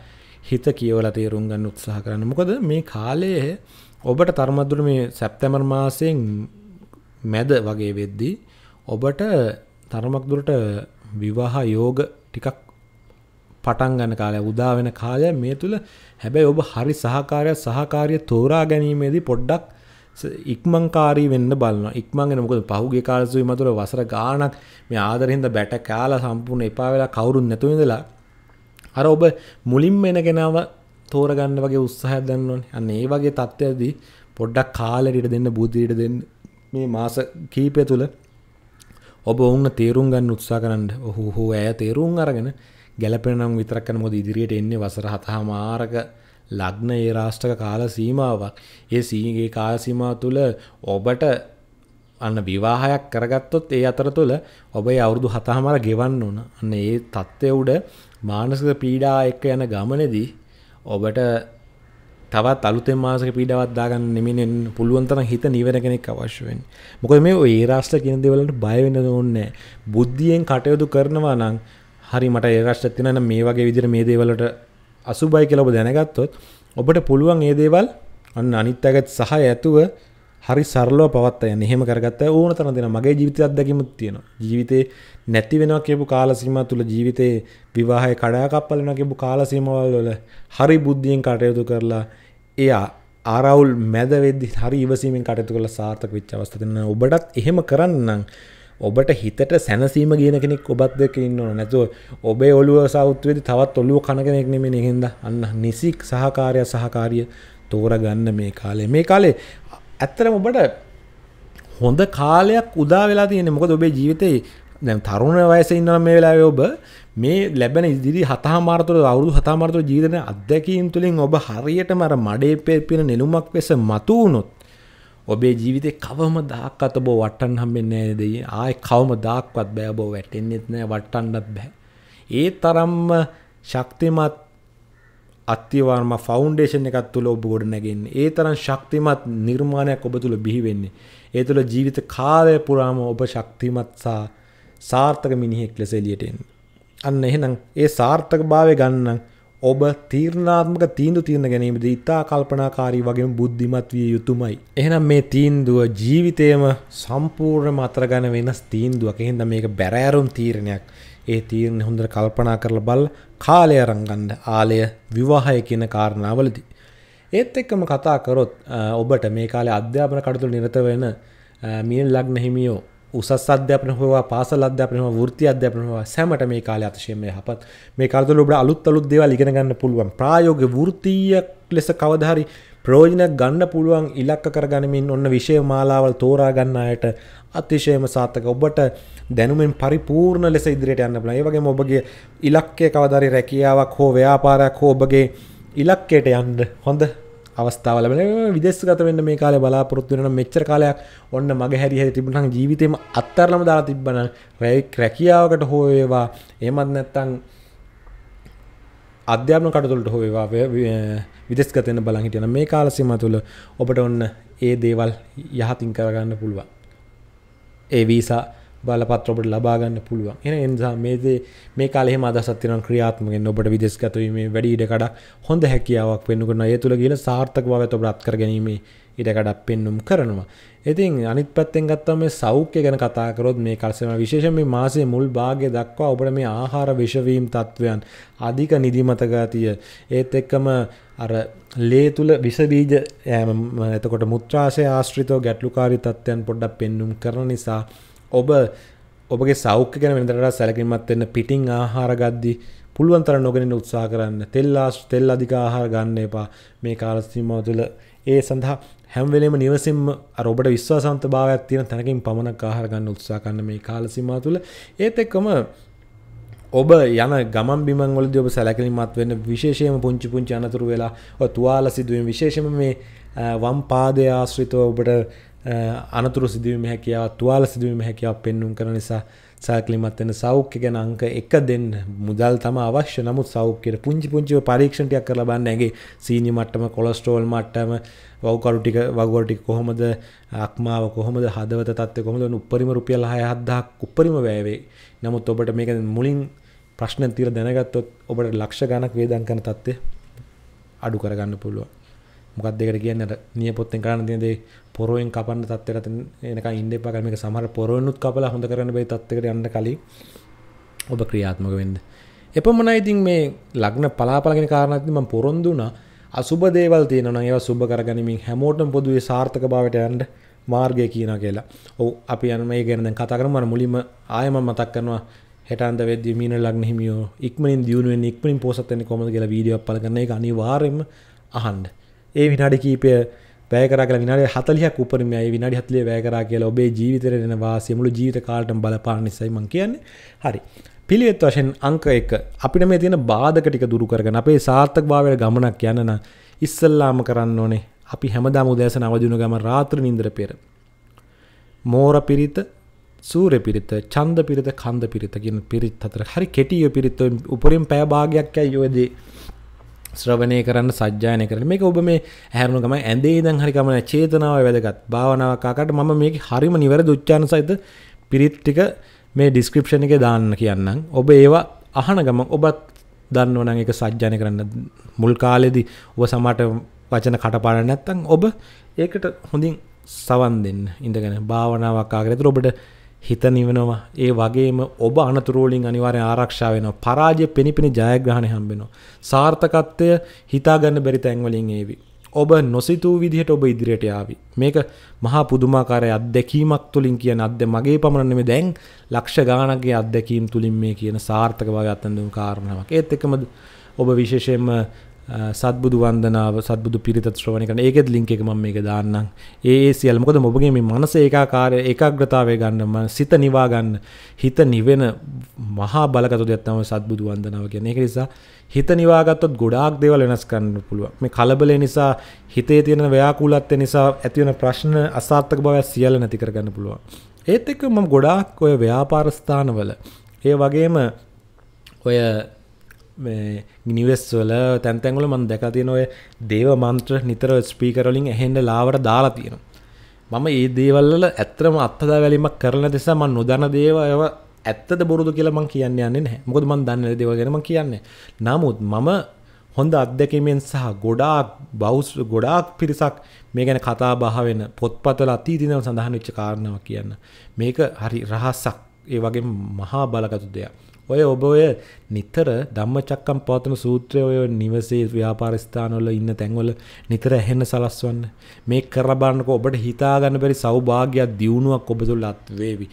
හිත කියවලා තේරුම් ගන්න උත්සාහ කරන්න. මොකද මේ කාලයේ ඔබට තරමද්දුර මේ සැප්තැම්බර් මාසයෙන් මැද වගේ වෙද්දී ඔබට තරමක් දුරට විවාහ යෝග ටිකක් පටන් ගන්න කාලය උදා වෙන කාලය මේ තුල හැබැයි ඔබ හරි සහකාරය සහකාරිය තෝරා ගැනීමේදී පොඩ්ඩක් ඉක්මංකාරී වෙන්න බලන්න ඉක්මන්ගෙන මොකද පහුගේ කාලසුයි මතුර වසර ගානක් මේ ආදරහින්ද බැට කෑලා සම්පූර්ණ එපා වෙලා කවුරුන් නැතුවිඳලා අර ඔබ මුලින් වෙන ගෙනාව තෝරගන්න වගේ උත්සාහයක් දන්නවනේ අන්න ඒ වගේ තත්ත්වයකදී පොඩ්ඩක් කාලෙට දෙන්න බුද්ධියට දෙන්න මේ මාස කීපය තුල ඔබ ඔවුන්න තේරුම් ගන්න උත්සාහ කරන්න ඔහු හෝ ඇය තේරුම් අරගෙන ගැලපෙන නම් විතරක් කරන මොකද ඉදිරියට එන්නේ වසර 7 මාරක ලග්න ඒ රාෂ්ටක කාල සීමාවක්. ඒ සීගේ කාල සීමාව තුළ ඔබට අන්න විවාහයක් කරගත්තොත් ඒ අතර තුළ ඔබේ අවුරුදු හතහමාර ගෙවන්න ඕන. අන්න ඒ தත්ත්වය උඩ මානසික පීඩා එක්ක යන ගමනේදී ඔබට තවත් අලුතෙන් මාසක පීඩාවක් දාගන්න නෙමෙයි පුළුවන් තරම් හිත නිවන කෙනෙක් අවශ්‍ය වෙන්නේ. මොකද මේ ඔය රාෂ්ට්‍ර කියන දේවල්ට බය වෙන්න ඕනේ නැහැ. බුද්ධියෙන් කටයුතු කරනවා නම් හරි මට ඒ රාෂ්ට්‍රයක් තියෙනවා නම් මේ වගේ විදිහට මේ දේවල්ට අසුබයි කියලා ඔබ දැනගත්තොත් ඔබට පුළුවන් මේ දේවල් අන්න අනිත් අයගත් සහය ඇතුව හරි සරලව පවත්ත යන්න. එහෙම කරගත්ත ඕන තරම් දෙනවා. මගේ ජීවිතය අත්දැකීමුත් තියෙනවා. ජීවිතේ නැති වෙනවා කියපු කාල සීමා තුල ජීවිතේ විවාහය කඩාකප්පල් වෙනවා කියපු කාල සීමාවල් වල හරි බුද්ධියෙන් කටයුතු කරලා එයා ආරවුල් මැද වෙද්දි හරි ඉවසීමෙන් කටයුතු කරලා සාර්ථක වෙච්ච අවස්ථා දෙන්න. ඔබටත් එහෙම කරන්න නම් ඔබට හිතට සැනසීම ගෙන කෙනෙක් ඔබත් දෙක ඉන්න නැතුව ඔබේ ඔලුව සෞත්වේද තවත් ඔලුව කන කෙනෙක් නෙමේ නෙහෙද අන්න නිසික් සහකාරය සහකාරිය තෝරගන්න මේ කාලේ මේ කාලේ ඇත්තරම ඔබට හොඳ කාලයක් උදා වෙලා තියෙන මොකද ඔබේ ජීවිතේ දැම් තරුණ වයස ඉන්නවා මේ වෙලාවේ ඔබ මේ ලැබෙන ඉදිරි හතහාමාරතුර අවුරුදු හතාමාරතුර ජීවිතන අත්දැකීම් තුළින් ඔබ හරියට මර මඩේ පෙපෙන නෙළුමක් වෙස මතු වුණොත් ඔබේ ජීවිතය කවම දහක්කත බෝ වටන් හම්බෙන්නේ දෙයි ආය කවම දක්වත් බෑබෝ වැටෙන්න්නෙත් නෑ වට්ටන්නත් බෑ. ඒ තරම්ම ශක්තිමත් අත්තිවාර්ම ෆෞන්ඩේෂන් එකත් තුළ ඔබ ගොඩ නැගෙන් ඒ තරම් ශක්තිමත් නිර්මාණයක් ඔබ තුළ බිහිවෙන්නේ. ඒ තුළ ජීවිත කාලය පුරාම ඔබ ශක්තිමත් සා සාර්ථක මිනිහෙක් ලෙස එලියටෙන්. අන්න එහෙනම් ඒ සාර්ථක භාවය ගන්නන් ඔබ තීරණාත්මක තීන්දු තියන ගැනීම ඉතා කල්පනාකාරී වගේම බුද්ධිමත් විය යුතුමයි. එහෙනම් මේ තීන්දුව ජීවිතයම සම්පූර්ණ මතරගන වෙනස් තීන්දුවක් එහෙද මේක බැරෑරුම් තීරණයක්. ඒ තීරණ හොඳට කල්පනා කරලා බල කාලය රංගන්න ආලය විවාහය කියන කාරණාවලදී. ඒත් එක්කම කතා කරොත් ඔබට මේ කාලේ අධ්‍යාපන කටයුතු නිරත වෙන මියන් ලග්න හිමියෝ උසස් අධ්‍යාපන හෝවා පාසල් අධ්‍යාපන හෝවා වෘත්ති අධ්‍යාපන හෝවා සෑමට මේ කාලේ අතිශයින්ම යහපත් මේ කාලේ තුළ ඔබට අලුත් අලුත් දේවල් ඉගෙන ගන්න පුළුවන් ප්‍රායෝගික වෘත්තීය ලෙස කවදා හරි ප්‍රයෝජනයක් ගන්න පුළුවන් ඉලක්ක කරගනිමින් ඔන්න විෂය මාලාවල් තෝරා ගන්න අයට අතිශයම සාර්ථක ඔබට දැනුමින් පරිපූර්ණ ලෙස ඉදිරියට යන්න පුළුවන්. ඒ වගේම ඔබගේ ඉලක්කය කවදා හරි රැකියාවක් හෝ ව්‍යාපාරයක් හෝ ඔබගේ ඉලක්කයට යන්න හොඳ අවස්ථාව ලැබෙන විදේශගත වෙන්න මේ කාලේ බලාපොරොත්තු වෙන මෙච්චර කාලයක් ඔන්න මගේ හැරි හැරි තිබුණා නම් ජීවිතේම අත්තරලම දාලා තිබ්බනම් රැකියාවකට හෝ වේවා එහෙමත් නැත්නම් අධ්‍යාපන කටයුතුලට හෝ වේවා විදේශගත වෙන්න බලන් හිටියනම් මේ කාල සීමාව තුළ ඔබට ඔන්න ඒ දේවල් යහතින් කරගන්න පුළුවන් ඒ වීසා බලපත් ඔබට ලබාගන්න පුළුවන් එන එනිසා මේදේ මේ කාලෙ මදසත්තින ක්‍රියාත්මගෙන් ඔබට විදෙස්ගතවීමේ වැඩිඩකඩ හොඳ හැකියාවක් වෙන්නුකරන ඒ තුළ ගිල සාර්ථක බවත ඔබට කර ගැනීමේ ඉඩකඩක් පෙන්නුම් කරනවා ඉතින් අනිත් පැත්තෙන් ගත්තම මේ සෞඛ්‍ය ගැන කතා කරොත් මේ කල්සම විශේෂයෙන් මේ මාසයේ මුල් භාගය දක්වා ඔබට මේ ආහාර විෂවීම් තත්වයන් අධික නිදිමත ගතිය ඒත් එක්කම අර ලේ තුල විස බීජ එතකොට මුත්‍රාශය ආශ්‍රිතව ගැටලුකාරී තත්ත්වයන් පොඩ්ඩක් පෙන්눔 කරන නිසා ඔබ ඔබගේ සෞඛ්‍ය ගැන වෙනතරට සැලකින්මත් වෙන්න පිටින් ආහාර ගද්දි පුළුවන් තරම් නොගෙන උත්සාහ කරන්න. තෙල් තෙල් අධික ආහාර ගන්න එපා. මේ කාල සීමාව තුළ ඒ සඳහා හැම වෙලේම නිවසින්ම අර ඔබට විශ්වාසවන්තභාවයක් තියෙන තැනකින් පමණක් ආහාර ගන්න උත්සාහ කරන්න මේ කාල සීමාව තුළ. ඒත් එක්කම ඔබ යන ගමන් බිමන් වලදී ඔබ සැලකිලිමත් වෙන්න විශේෂයෙන්ම පුංචි පුංචි අනතුරු වෙලා ඔය තුවාල සිදුවීම් විශේෂයෙන්ම මේ වම් පාදයේ ආශ්‍රිතව ඔබට අනතුර සිදුවීම හැකියාව තුවාල සිදුවීම හැකියාව පෙන්නුම් කරන නිසා සැලකිලිමත් වෙන සෞඛ්‍ය ගැන අංක එක දෙන්න මුදල් තම අවශ්‍ය නමුත් සෞඛ්‍යයට පුංචි පුංචිව පරීක්ෂණ ටිකක් කරලා බලන්න ඇගේ සීනි මට්ටම කොලෙස්ටරෝල් මට්ටම වව්කරු ටික වගවල් ටික කොහොමද අක්මාව කොහොමද හදවත තත්ත්වය කොහොමද උපරිම රුපියල් 6000ක් උපරිම වැය වේ නමුත් ඔබට මේක මුලින් ප්‍රශ්න තිර දැනගත්තොත් ඔබට ලක්ෂ ගණක් වේදන් කරන තත්ත්වය අඩු කරගන්න පුළුවන් මොකක් දෙකට කියන්න නිය පොත්තෙන් කරන්න තියදේ පොරුවෙන් කපන්න තත්වරට එනක ඉන්ඩ පකරමික සමහර පොරුවනුත් කපල හොඳ කරන බයි තත්වකට යන්න කලින් ඔබ ක්‍රියාත්මක වෙන්ද. එපමන ඉතින් මේ ලග්න පලාපලගෙන කාරණත්ම පොරොන්දුන අසුබ දේවල් තියන ඒවා සුබ කරගනිමින් හැමෝටම පොදුවේ සාර්ථක භාවට යන්ට මාර්ගය කියන කියලා ඔහු අපි යන මේ ගැන කතා කරමන මුලිම ආයම මතක් කරනවා හෙටන්ද වෙද මීන ලක්න හිමියෝ ඉක්මනින් දියුණුවෙන් ඉක්මනින් පෝසත්වන්නේ කොමද කියලා වීඩියෝ පල කරන එක අනිවාර්යෙන්ම අහන්ඩ ඒ විනාඩි කීපය වැය කරා කියලා විනාඩි 40ක් උපරිමයි ඒ විනාඩි 40 වැය කරා කියලා ඔබේ ජීවිතේට එන වාසිය මුළු ජීවිත කාලෙටම බලපාන නිසායි මම කියන්නේ. හරි. පිළිවෙත් වශයෙන් අංක 1 අපිට මේ තියෙන බාධක ටික දුරු කරගෙන අපේ සාර්ථකභාවයට ගමනක් යන්න නම් ඉස්සල්ලාම කරන්න ඕනේ අපි හැමදාම උදෑසන අවදි වුණ ගමන් රාත්‍රී නිින්දර පෙර මෝර පිරිත සූර්ය පිරිත ඡන්ද පිරිත කන්ද පිරිත කියන පිරිත් හතර හරි කෙටි පිරිත් උපරිම පැය භාගයක් ඇයි ඔයදී ශ්‍රවණය කරන්න සජ්‍යායන කරන මේ ඔබ මේ හැරුණු ගම ඇදේ දන් හරිකමන චේතනාව වැදගත් භාවනාවකාකට මම මේ හරිම නිවැර දුච්චාන සහිත පිරිත්ටික මේ ඩිස්ක්‍රපෂණ එක දාන්න කියන්නම් ඔබ ඒවා අහන ගම ඔබත් දන්නවන එක සජ්ජාන කරන්න මුල් කාලෙදි ඔබ සමට වචන කටපාඩ නැත්තං ඔබ ඒකට හොඳින් සවන් දෙන්න ඉඳගෙන භාවනාවක් ආගරතුර ඔබට හිත නිවෙනවා ඒ වගේම ඔබ අනතුරු වලින් අනිවාර්යෙන් ආරක්ෂා වෙනවා පරාජය පිනිපිනි ජයග්‍රහණය හම්බෙනවා සාර්ථකත්වය හිතා ගන්න බැරි තැන් වලින් ඒවි ඔබ නොසිතූ විදිහට ඔබ ඉදිරියට ආවි මේක මහා පුදුමාකාරය අත්දැකීමක් තුලින් කියන අද්ද මගේ පමණ නෙමෙයි දැන් ලක්ෂ ගාණක්ගේ අත්දැකීම් තුලින් මේ කියන සාර්ථක බව අත්දැකීම් කාරණාවක් ඒත් එක්කම ඔබ විශේෂයෙන්ම සත්බුදු වන්දනාව සත්බුදු පිරිත ශ්‍රවණය කරන ඒකෙත් ලින්ක් එක මම මේක දාන්නම් ඒ සියල්ල මොකද ඔබගේ මේ මනස ඒකාකාරය ඒකාග්‍රතාවය ගන්න මන සිත නිවා ගන්න හිත නිවෙන මහා බලගත දෙයක් තමයි සත්බුදු වන්දනාව කියන්නේ ඒක නිසා හිත නිවාගත්තොත් ගොඩාක් දේවල් වෙනස් කරන්න පුළුවන් මේ කලබලය නිසා හිතේ තියෙන ව්‍යාකූලත්වය නිසා ඇතිවන ප්‍රශ්න අසාර්ථක බව සියල්ල නැති කරගන්න පුළුවන් ඒත් එක්ක මම ගොඩාක් ඔය ව්‍යාපාර ස්ථානවල ඒ වගේම ඔය ගිනිවස්වල තැන්තැන්ගල මන් දැක තියෙන ඔය දේව මන්ත්‍ර නිතර ස්පීකරලින් එහෙන්ට ලාවට දාලා තියෙනවා මම ඒ දේවල්ල ඇත්‍රම අත්හදා වැලීමක් කරන දෙෙසා මන් නොදන දේව ඇව ඇත්තද බොරුදු කියල මං කියන්න යන්නේ මොකද මන් දන්න දෙවගෙනම කියන්නේ නමුත් මම හොඳ අත්දැකීමෙන් සහ ගොඩාක් බෞස් ගොඩාක් පිරිසක් මේ ගැන කතා බහවෙන පොත්පතල අතීතිනව සඳහන් විච්ච කාරණාව කියන්න මේක හරි රහස්සක් ඒ වගේ මහා බලගතු දෙයක් ඔය ඔබ ඔය නිතර ධම්මචක්කම් පවත්වන සූත්‍රය ඔය නිවසේ ව්‍යාපාර ස්ථානවල ඉන්න තැන්වල නිතර ඇහෙන්න සලස්වන්න. මේ කර බලනකො ඔබට හිතා ගන්න බැරි සෞභාග්‍යයක් දියුණුවක් ඔබ තුළ අත් වේවි.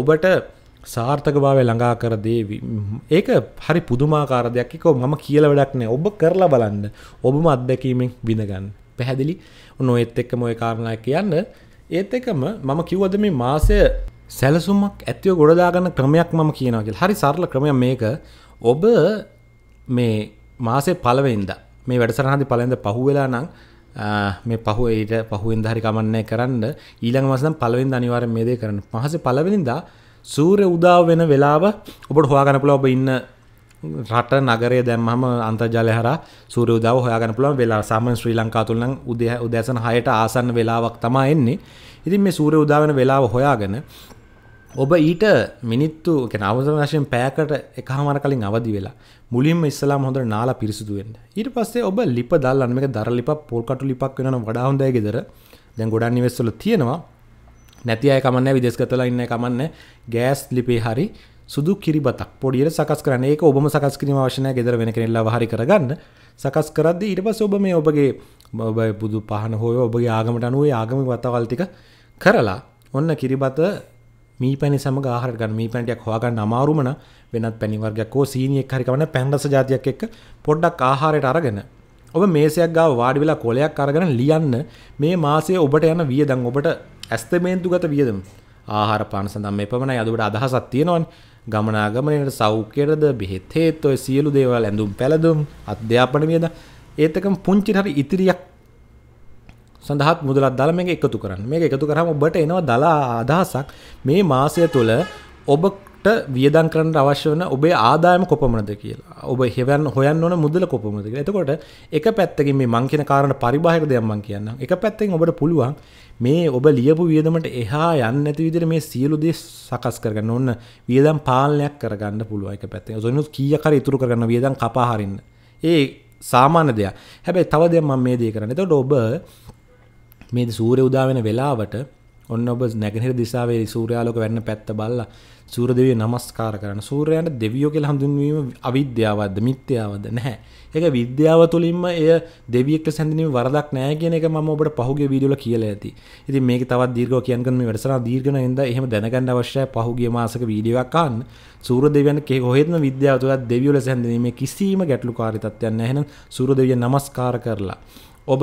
ඔබට සාර්ථකභාවය ළඟා කර දේවි. ඒක හරි පුදුමාකාර දෙයක්. ඒක මම කියලා වැඩක් නෑ. ඔබ කරලා බලන්න. ඔබම අත්දැකීමෙන් විඳ ගන්න. පැහැදිලි? ඔන්න ඔයත් එක්කම ওই කාරණා කියන්න. ඒත් එක්කම මම කිව්වද මේ මාසය සැලසුමක් ඇතිව ගොඩදාගන්න ක්‍රමයක් මම කියනවගේ හරි සරල ක්‍රමය මේක ඔබ මේ මාසේ පලවෙන්ද මේ වැඩසරහදි පලඳ පහුවෙලා නං මේ පහුවට පහුවෙන් හරි කමන්නෑ කරන්න ඊළඟ මසන පලවෙන් අනිවාර මේ දේ කරන්න පහස පලවෙනිදා සූරය උදාව වෙන වෙලාව ඔබට හොයාගන පුළ ඔබ ඉන්න රට නගරය දැම්මම අන්තජාලය හර සූර උදාව හොයාගන පුළන් වෙලා සාමන් ශ්‍රී ලංකා තුළන් උදය උදැසන හයට ආසන්න වෙලාවක් තමා එන්නේ ඉතින් මේ සූරය උදාවන වෙලාව හොයාගෙන ඔබ ඊට මිනිත්තු නවසම වශයෙන් පෑකට එකහමර කලින් අවදි වෙලා මුලින්ම ඉස්සලාම් හොඳ නාලා පිරිසිදුවෙන්ට ඊට පස්සේ ඔබ ලිප දල්ලන්නම එක දර ලිප පොල්කටු ලිපක් වෙන වඩාහොඳය ගෙදර දැන් ගොඩන් නිවෙස්සල තියෙනවා නැති අය කමන්න විදෙස් කතලා ඉන්න කමන්න ගෑස් ලිපේ හරි සුදු කිරිබතක් පොඩියට සකස් කරන ඒක ඔබම සකස් කිරීම අවශ්‍යනය ගෙදර වෙන කෙනෙල්ලා හරි කරගන්න සකස් කරද්දි ඊට පස්ස ඔබ මේ ඔබගේ ඔබ බුදු පහන හෝය ඔබගේ ආගමට අනුවේ ආගමි වතවල්තික කරලා ඔන්න කිරිබත මේ පැනි සමග ආහාර ගන්න මේ පැණිටයක් හොයාගන්න අමාරුම නම් වෙනත් පැණි වර්ගයක් හෝ සීනි එකක් හරි කවන්න පැන් රස జాතියක් එක්ක පොඩ්ඩක් ආහාරයට අරගෙන ඔබ මේසයක් ගාව වාඩි වෙලා කොලයක් අරගෙන ලියන්න මේ මාසයේ ඔබට යන වියදම් ඔබට ඇස්තමේන්තුගත වියදම් ආහාර පාන සඳහා මේ පමණයි අද ඔබට අදහසක් තියෙනවනේ ගමනාගමනයට සෞඛ්‍යයටද බෙහෙත් හේත් ඔය සියලු දේවල් ඇඳුම් පැළඳුම් අධ්‍යාපන වියදම් ඒත් එකම පුංචි හරි ඉතිරියක් සඳහත් මුදලත් දාලා මේක එකතු කරන්න. මේක එකතු කරාම ඔබට එනවා දලා අදහසක් මේ මාසය තුළ ඔබට වියදම් කරන්න අවශ්‍ය වන ඔබේ ආදායම කොපමණද කියලා. ඔබ හෙවන් හොයන්න ඕන මුදල කොපමණද කියලා. එතකොට එක පැත්තකින් මේ මං කියන කාරණා පරිබාහිර දෙයක් මං කියන්නම්. එක පැත්තකින් ඔබට පුළුවන් මේ ඔබ ලියපු වියදමට එහා යන්නේ නැති විදිහට මේ සියලු දේ සකස් කරගන්න ඕන වියදම් පාලනයක් කරගන්න පුළුවන් එක පැත්තකින්. ඔසොනිනුත් කීයක් හරි ඉතුරු කරගන්න වියදම් කපා හරින්න. ඒ සාමාන්‍ය දෙයක්. හැබැයි තව දෙයක් මම මේ දේ කරන්නේ. එතකොට ඔබ මේ සූරය උදාවෙන වෙලාවට ඔන්න ඔබ නැගෙනහිර දිසාවේ සූර්යාලෝක වැටෙන පැත්ත බලලා සූර්ය දෙවිය නමස්කාර කරන සූර්යයන්ට දෙවියෝ කියලා හඳුන්වීම අවිද්‍යාවක්ද මිත්‍යාවක්ද නැහැ. ඒක විද්‍යාව තුළින්ම එය දෙවියෙක් ලෙස හැඳින්වීම වරදක් නැහැ කියන එක මම ඔබට පහුගිය වීඩියෝ වල කියලා ඇති. ඉතින් මේක තවත් දීර්ඝව කියන්න ගන්න මේ වැඩසටහන දීර්ඝ නැඳ එහෙම දැනගන්න අවශ්‍යයි පහුගිය මාසක වීඩියෝ එකක් අහන්න. සූර්ය දෙවියන් කොහෙත්ම විද්‍යාව තුළ දෙවියෝ ලෙස හැඳින්වීමේ කිසිම ගැටලුකාරී තත්ත්වයක් නැහැ. එහෙනම් සූර්ය දෙවියන් නමස්කාර කරලා ඔබ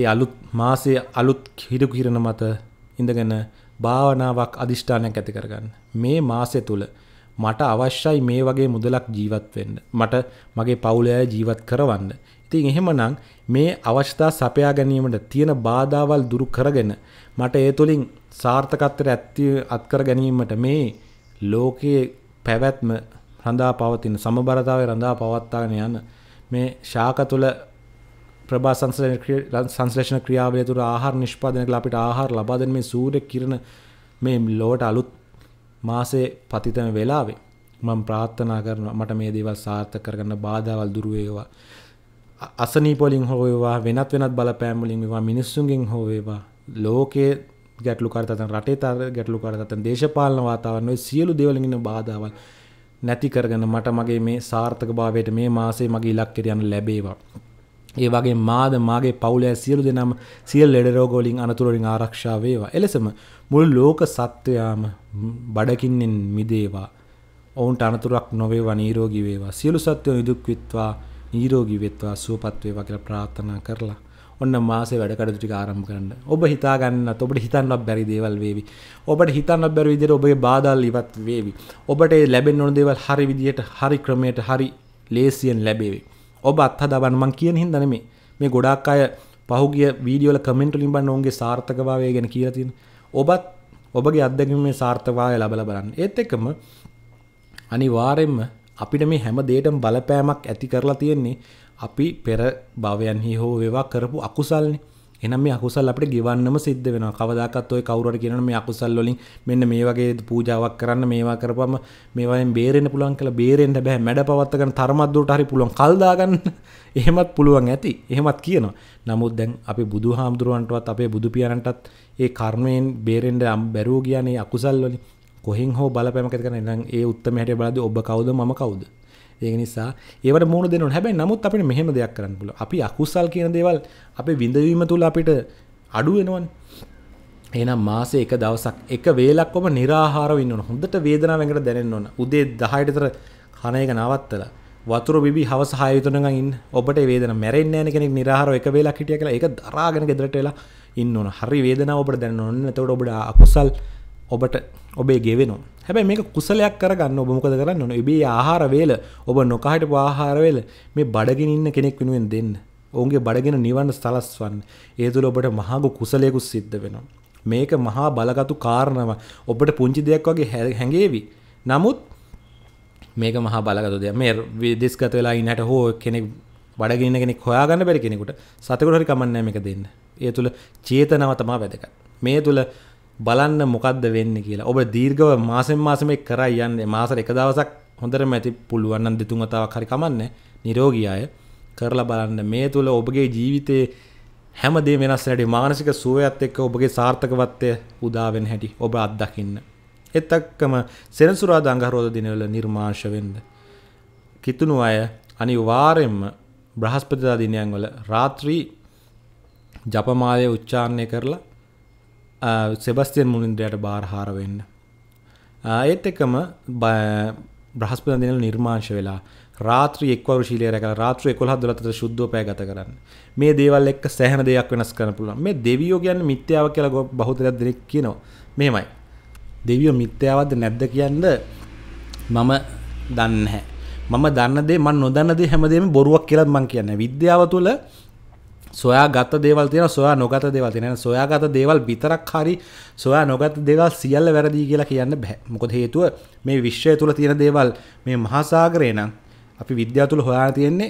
ඒ අලුත් මාසය අලුත් හිරු කිරණ මත ඉඳගෙන භාවනාවක් අධිෂ්ඨානයක් ඇති කරගන්න. මේ මාසය තුළ මට අවශ්‍යයි මේ වගේ මුදලක් ජීවත් වෙන්න. මට මගේ පවුලේ අය ජීවත් කරවන්න. ඉතින් එහෙමනම් මේ අවශ්‍යතා සපයා ගැනීමට තියෙන බාධාවල් දුරු කරගෙන මට ඒ තුළින් සාර්ථකත්වයට ඇත්ති අත්කර ගැනීමට මේ ලෝකයේ පැවැත්ම රඳා පවතින සමබරතාවය රඳා පවත්වාගෙන යන මේ ශාක තුළ ප්‍රභා සංසලන සංශ්ලේෂණ ක්‍රියාවලිය තුළ ආහාර නිෂ්පාදනය කළ අපිට ආහාර ලබා දෙන මේ සූර්ය කිරණ මේ ලොවට අලුත් මාසේ පතිතම වෙලාවේ මම ප්‍රාර්ථනා කරනවා මට මේ දේවල් සාර්ථක කරගන්න බාධාවල් දුර වේවා අසනීප වලින් හෝ වේවා වෙනත් වෙනත් බලපෑම් වලින් වේවා මිනිස්සුන්ගෙන් හෝ වේවා ලෝකයේ ගැටලු කරතතන් රටේ තර ගැටලු කරතතන් දේශපාලන වාතාවරණ ඔය සියලු දේවල් ඉන්න බාධාවල් නැති කරගෙන මට මගේ මේ සාර්ථකභාවයට මේ මාසේ මගේ ඉලක්කයට යන ලැබේවා ඒවගේ මාද මාගේ පවුලෑ සියලු දෙනම් සියල් ලෙඩරෝගෝලින් අනතුරලින් ආරක්ෂා වේවා. එලෙසම මුළු ලෝක සත්වයාම බඩකින්නෙන් මිදේවා. ඔවුන්ට අනතුරක් නොවේවා නීරෝගී වේවා. සියලු සත්වයෝ නිදුක් වෙත්වා, නීරෝගී වෙත්වා, සුවපත් වේවා කියලා ප්‍රාර්ථනා කරලා ඔන්න මාසේ වැඩ කටයුතු ටික ආරම්භ කරන්න. ඔබ හිතා ගන්නත් ඔබට හිතන්නත් බැරි දේවල් වේවි. ඔබට හිතන්නත් බැරි විදිහට ඔබේ බාධා ඉවත් වේවි. ඔබට ලැබෙන්න ඕන දේවල් හරි විදිහට, හරි ක්‍රමයට, හරි ලේසියෙන් ලැබේවි. ඔබ අත්හදා මං කියන හින්දා නෙමෙයි. මේ ගොඩාක් අය පහුගිය වීඩියෝල කමෙන්ට් වලින් බලන ඔවුන්ගේ සාර්ථකභාවය ගැන කියලා තියෙන. ඔබත් ඔබගේ අත්දැකීම් මේ සාර්ථකභාවය ලබලා බලන්න. ඒත් එක්කම අනිවාර්යයෙන්ම අපිට මේ හැම දෙයකම බලපෑමක් ඇති කරලා තියෙන්නේ අපි පෙර භවයන්හි හෝ වේවා කරපු අකුසල්නේ. එනම් මේ අකුසල් අපිට ගෙවන්නම සිද්ධ වෙනවා. කවදාකවත් ඔය කවුරුහරි කියනනම් මේ අකුසල් වලින් මෙන්න මේ වගේ පූජාවක් කරන්න මේවා කරපම මේවායින් බේරෙන්න පුළුවන් කියලා බේරෙන්න බෑ. මැඩ පවත් ගන්න තරමක් දුරට හරි පුළුවන්. කල් දාගන්න එහෙමත් පුළුවන් ඇති. එහෙමත් කියනවා. නමුත් දැන් අපි බුදුහාමුදුරුවන්ටවත් අපේ බුදු පියාණන්ටත් ඒ කර්මයෙන් බේරෙන්න බැරුව කියන්නේ අකුසල් වලින් කොහෙන් හෝ බලපෑමක් ඇති කරන. එහෙනම් ඒ උත්තරම හැටියට බලද්දී ඔබ කවුද මම කවුද? ඒක නිසා ඒවට මූුණ දෙනු හැබැයි නමුත් අපිට මෙහෙම දෙයක් කරන්න පුල අපි අකුසල් කියන දේවල් අපේ විඳවීම තුළ අපිට අඩුවෙනුවන් එනම් මාසේ එක දවසක් එක වේලක්කොම නිරාහාරව ඉන්නවන හොඳට වේදනාවකට දැනෙන්න ඕන උදේ දහයටතර කණයක නවත්තලා වතුර බිබි හවස හයතුනඟ ඉන්න ඔබට වේදන මැරෙන්නේ නැ කෙනෙක් නිරහාරව එක වේලක් හිටිය කියලා ඒක දරාගෙන ගෙදරට එලා ඉන්න ඕන. හරි වේදනාව ඔබට දැනෙන්න ඕන. එතකොට ඔබට අකුසල් ඔබට ඔබේ ගෙවෙනවා හැබැයි මේක කුසලයක් කරගන්න ඔබ මොකද කරන්න ඕන ඔබේ ආහාර වේල ඔබ නොකහටපු ආහාර වේල මේ බඩගෙන ඉන්න කෙනෙක් වෙනුවෙන් දෙන්න ඔවුන්ගේ බඩගෙන නිවන්න සලස්වන්න ඒ තුළ ඔබට මහාගු කුසලයකුත් සිද්ධ වෙනවා මේක මහා බලගතු කාරණම ඔබට පුංචි දෙයක් වගේ හැඟේවි නමුත් මේක මහා බලගතු දෙයක් මේ විදේශගත වෙලා ඉන්නට හෝ කෙනෙක් බඩගින්න කෙනෙක් හොයාගන්න බැරි කෙනෙකුට සතෙකුට හරි කමන්නේ නැහැ මේක දෙන්න. ඒ තුල චේතනාව තමයි වැදගත්. මේ තුල බලන්න මොකක්ද වෙන්න කියලා ඔබ දීර්ගව මාසෙන් මාසම කර යන්න මාසර එක දවසක් හොඳර මැති පුළුවන්න දෙතුන් අතාවක් හරිකමන්න නිරෝගියය කරලා බලන්න මේ තුළ ඔබගේ ජීවිතයේ හැමදේ වෙනස් හැටි මානසික සුවයත් එක්ක ඔබගේ සාර්ථකවත්වය උදාවෙන් හැටි ඔබ අත්දකින්න. එත්තක්කම සෙනසුරාද අංගහරෝධ දිනවල නිර්මාංශ වෙන්ද. කිතුණු අය අනිවාර්යෙන්ම බ්‍රහස්පතිදා දිනයන් වල රාත්‍රී ජපමාලය උච්චාරණය කරලා සෙබස්තියන් මුලින්ද්‍රයට බාරහාරවෙන්න. ඒත් එකම බ්‍රහස්පතිනල නිර්මාංශ වෙලා රාත්‍ර එක්ව ශීලයක රාත්‍ර කොහ දොලතර ශුද්ධෝපය ගත කරන්න මේ දේවල් එක් සෑහන දෙයක් වෙනස් කරන පුළුවන් මේ දෙවියෝ ගැන්න මිත්‍යාව කියලා ගො බහතරයක් දෙනෙක් කියනවා මෙමයි දෙවියෝ මිත්‍යාවද නැද්ද කියන්න මම දන්නහැ මම දන්නදේ මන් නොදන්නදේ හැමදේම බොරුවක් කියලත් මං කියන්න විද්‍යාව තුළ සොයා ගත දේවල් තියෙන සොයා නොගත දේවල් තියෙන සොයා ගත දේවල් විතරක් හරි සොයා නොගත දේවල් සියල්ල වැරදි කියලා කියන්න බෑ මොකද හේතුව මේ විශ්වය තුල තියෙන දේවල් මේ මහාසාගරේ නම් අපි විද්‍යාව තුල හොයාගෙන තියෙන්නේ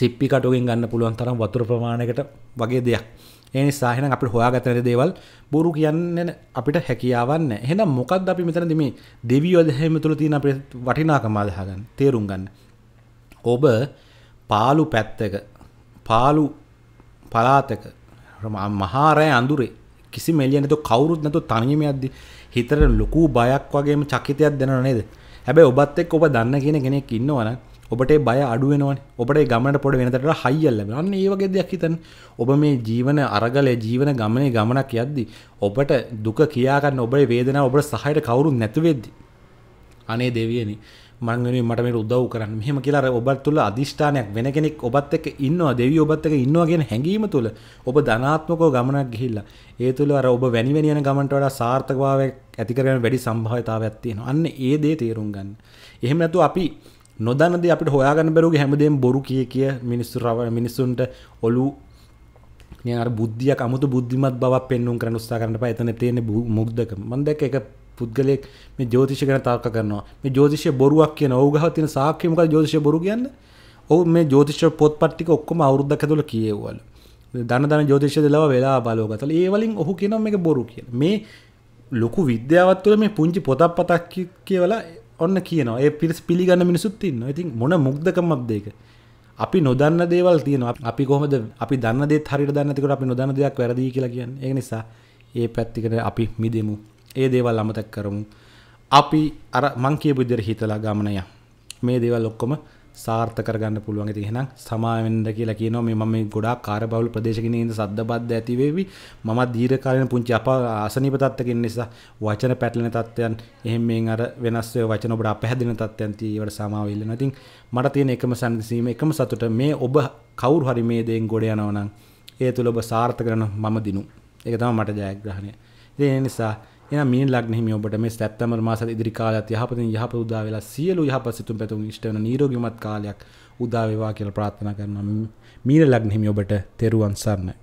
සිප්පි කටුවෙන් ගන්න පුළුවන් තරම් වතුර ප්‍රමාණයකට වගේ දෙයක්. ඒ නිසා එහෙනම් අපිට හොයාගත දේවල් බොරු කියන්නේ අපිට හැකියාවක් නැහැ. එහෙනම් මොකද්ද අපි මෙතනදී මේ දෙවියෝ දෙහිම තුල තියෙන අපේ වටිනාකම අදහගන්න, තේරුම් ගන්න. ඔබ පාළු පැත්තක පාළු පලාතක මහාරය අඳුරේ කිසි මෙලියනතු කවුරුත් නැතු තනියම අද්දි හිතට ලොකු බයක් වගේම චකිතයක් දෙනව නේද හැබැයි ඔබත් එක්ක ඔබ දන්න කියන කෙනෙක් ඉන්නවන ඔබට බය අඩුවෙනවන ඔබට ගමනට පොඩ වෙනතට හයිියල්ල න්න ඒ වගේ දෙයක් හිතන් ඔබ මේ ජීවන අරගලය ජීවන ගමනේ ගමනක් යද්දි ඔබට දුක කියාගන්න ඔබේ වේදෙන ඔබට සහයට කවුරු නැතුවෙද්දි අනේ දෙවියනේ මංගනේ මට මේ උදව් කරන්න මෙහෙම කියලා ඔබත් තුළ අධිෂ්ඨානයක් වෙන කෙනෙක් ඔබත් එක්ක ඉන්නවා දෙවියෝ ඔබත් එක්ක ඉන්නවා කියන හැඟීම තුළ ඔබ ධනාත්මකව ගමනක් ගිහිල්ලා ඒ තුළ අර ඔබ වැනි වැනි යන ගමනට වඩා සාර්ථකභාවයක් ඇති කරගෙන වැඩි සම්භාවිතාවයක් තියෙනවා. අන්න ඒ දේ තේරුම් ගන්න. එහෙම නැතුව අපි නොදන්නද අපිට හොයාගන්න බැරුගේ හැමදේම් බොරු කිය කිය මිනිස්සු රව මිනිස්සුන්ට ඔලු අර බුද්ධියක් අමුතු බුද්ධිමත් බවක් පෙන්නුම් කරන උත්සාහ කරන්න එපා එතන තියෙන මුග්ධකම මම දැක්ක එක පුද්ගලයෙක් මේ ජ්‍යෝතිෂ ගැන තර්ක කරනවා. මේ ජ්‍යෝතිෂය බොරුවක් කියන ඔව් ගහව තියෙන සාක්ෂිය මොකද ජ්‍යෝතිෂය බොරු කියන්නේ? ඔව් මේ ජ්‍යෝතිෂ පොත්පත් ටික ඔක්කොම අවුරුද්දක් ඇතුළත කියෙව්වලු. දන දන ජෝතිෂ දෙලව වෙලා බලෝගතල ඒ වලින් ඔහු කියනවා මේක බොරු කියන මේ ලොකු විද්‍යාවත් තුළ මේ පුංචි පොතක් පතක් කියවලා ඔන්න කියනවා ඒ පිරිස් පිළිගන්න මිනිසුත් ඉන්නවා ඉතින් මොන මුක්දකමක්ද ඒක අපි නොදන්න දේවල් තියෙනවා අපි කොහොමද අපි දන්න දේත් හරියට දන්නේ නැතිකොට අපි නොදන්න දෙයක් වැරදි කියලා කියන්නේ ඒ නිසා ඒ පැත්තිකට අපි මිදෙමු ඒ දේවල් අමතක් කරමු අපි අර මං කියපු විදිහට හිතලා ගමනය මේ දේවල් ඔක්කොම සාර්ථක කරගන්න පුළුවන්. ඉතින් එහෙනම් සමාවෙන්න කියලා කියනවා මේ මම මේ ගොඩාක් කාර්යබහුල ප්‍රදේශකින් ඉඳ සද්දබද්ද ඇති වෙවි. මම දීර්ඝකාලීන පුංචි අප අසනීප තත්ත්වකින් නිසා වචන පැටලෙන තත්ත්වයන් එහෙම මේන් අර වෙනස් වේ වචන ඔබට අපහැදෙන තත්ත්වයන් තියෙවට සමාව ඉල්ලනවා. ඉතින් මට තියෙන එකම සංසිීම එකම සතුට මේ ඔබ කවුරු හරි මේ දේෙන් ගොඩ යනවා නම් ඒ තුල ඔබ සාර්ථක කරන මම දිනු. ඒක තමයි මට ජයග්‍රහණය. ඉතින් ඒ නිසා එන මේ ලක්නෙහි ඔබට මේ සැප්තැම්බර් මාසයේ ඉදිරි කාලයත් යහපතින් යහපත උදා වෙලා සියලු යහපත් සිතුම් පැතුම් ඉෂ්ට වෙන නිරෝගීමත් කාලයක් උදා වේවා කියලා ප්‍රාර්ථනා කරනවා මීන ලග්න හිමි ඔබට තෙරුවන් සරණයි